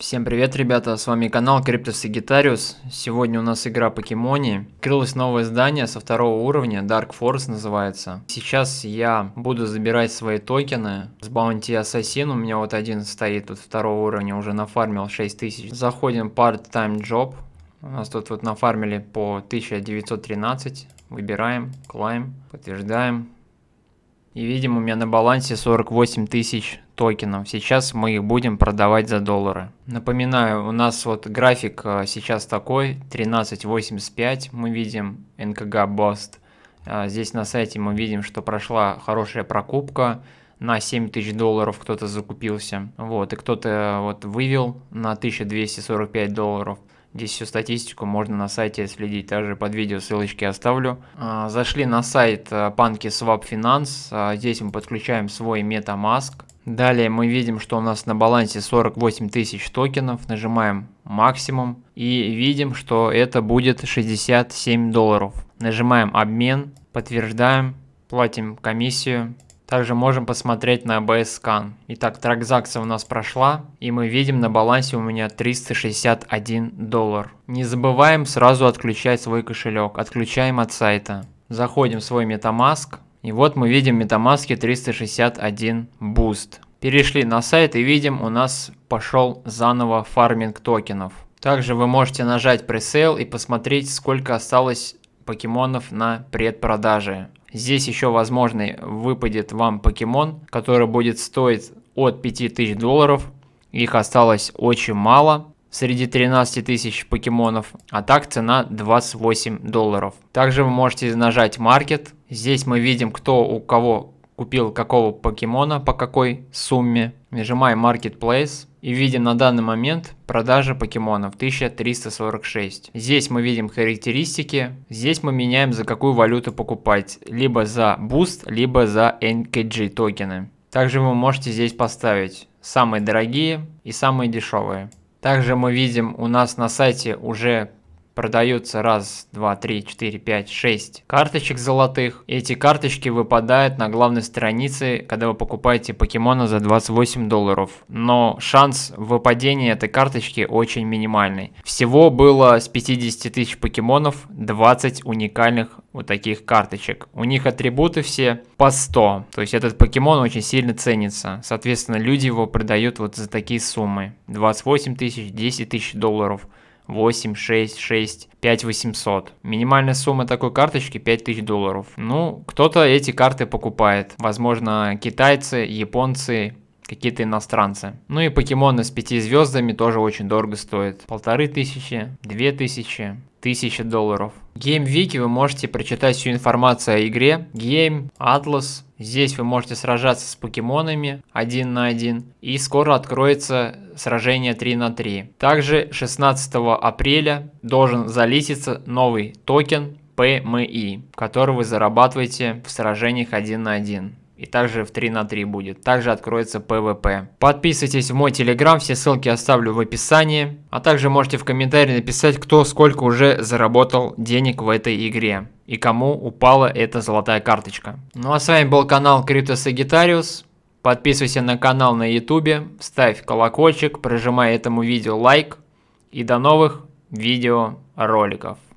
Всем привет, ребята, с вами канал Крипто Сагитариус. Сегодня у нас игра Покемони. Открылось новое здание со второго уровня, Dark Force называется. Сейчас я буду забирать свои токены с Баунти Ассасин. У меня вот один стоит тут второго уровня, уже нафармил 6000. Заходим Part-Time Job. У нас тут вот нафармили по 1913. Выбираем, клайм, подтверждаем. И видим, у меня на балансе 48 тысяч токенов. Сейчас мы их будем продавать за доллары. Напоминаю, у нас вот график э, сейчас такой, 13.85 мы видим НКГ Бост. А, здесь на сайте мы видим, что прошла хорошая прокупка на 7 тысяч долларов кто-то закупился, вот, и кто-то э, вот вывел на 1245 долларов. Здесь всю статистику можно на сайте следить, также под видео ссылочки оставлю. А, зашли на сайт банки э, Swap Finance, а, здесь мы подключаем свой MetaMask, Далее мы видим, что у нас на балансе 48 тысяч токенов. Нажимаем максимум и видим, что это будет 67 долларов. Нажимаем обмен, подтверждаем, платим комиссию. Также можем посмотреть на ABS Scan. Итак, транзакция у нас прошла, и мы видим на балансе у меня 361 доллар. Не забываем сразу отключать свой кошелек, отключаем от сайта. Заходим в свой MetaMask, и вот мы видим MetaMask 361 Boost. Перешли на сайт и видим, у нас пошел заново фарминг токенов. Также вы можете нажать пресейл и посмотреть, сколько осталось покемонов на предпродаже. Здесь еще возможный выпадет вам покемон, который будет стоить от 5000 долларов. Их осталось очень мало среди 13 тысяч покемонов, а так цена 28 долларов. Также вы можете нажать Market. Здесь мы видим, кто у кого купил какого покемона, по какой сумме. Нажимаем Marketplace и видим на данный момент продажи покемонов 1346. Здесь мы видим характеристики, здесь мы меняем за какую валюту покупать, либо за Boost, либо за NKG токены. Также вы можете здесь поставить самые дорогие и самые дешевые. Также мы видим у нас на сайте уже продаются раз, два, три, четыре, пять, шесть карточек золотых. Эти карточки выпадают на главной странице, когда вы покупаете покемона за 28 долларов. Но шанс выпадения этой карточки очень минимальный. Всего было с 50 тысяч покемонов 20 уникальных вот таких карточек. У них атрибуты все по 100. То есть этот покемон очень сильно ценится. Соответственно, люди его продают вот за такие суммы. 28 тысяч, 10 тысяч долларов. 8, 6, 6, 5 800. Минимальная сумма такой карточки 5000 долларов. Ну, кто-то эти карты покупает. Возможно, китайцы, японцы, какие-то иностранцы. Ну и покемоны с 5 звездами тоже очень дорого стоят. Полторы тысячи, две тысячи, тысяча долларов. В GameWiki вы можете прочитать всю информацию о игре. Game, Atlas, Здесь вы можете сражаться с покемонами один на один. И скоро откроется сражение 3 на 3. Также 16 апреля должен залиситься новый токен PMI, который вы зарабатываете в сражениях один на один и также в 3 на 3 будет. Также откроется PvP. Подписывайтесь в мой телеграм, все ссылки оставлю в описании. А также можете в комментарии написать, кто сколько уже заработал денег в этой игре. И кому упала эта золотая карточка. Ну а с вами был канал Крипто Сагитариус. Подписывайся на канал на ютубе, ставь колокольчик, прожимай этому видео лайк. И до новых видеороликов.